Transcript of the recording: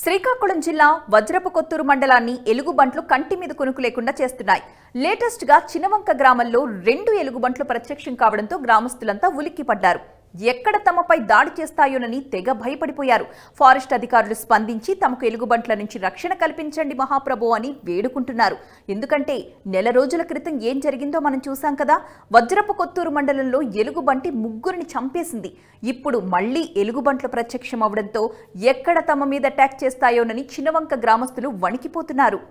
శ్రీకాకుళం జిల్లా వజ్రపు కొత్తూరు మండలాన్ని ఎలుగుబంట్లు కంటి మీద కొనుకు లేకుండా చేస్తున్నాయి లేటెస్ట్ గా చినవంక గ్రామంలో రెండు ఎలుగుబంట్లు ప్రత్యక్షం కావడంతో గ్రామస్తులంతా ఉలిక్కిపడ్డారు ఎక్కడ తమపై దాడి చేస్తాయోనని తెగ భయపడిపోయారు ఫారెస్ట్ అధికారులు స్పందించి తమకు ఎలుగుబంట్ల నుంచి రక్షణ కల్పించండి మహాప్రభు అని వేడుకుంటున్నారు ఎందుకంటే నెల రోజుల క్రితం ఏం జరిగిందో మనం చూసాం కదా వజ్రపు కొత్తూరు మండలంలో ఎలుగుబంటి ముగ్గురిని చంపేసింది ఇప్పుడు మళ్లీ ఎలుగుబంట్లు ప్రత్యక్షమవడంతో ఎక్కడ తమ మీద అటాక్ చేస్తాయోనని చినవంక గ్రామస్తులు వణికిపోతున్నారు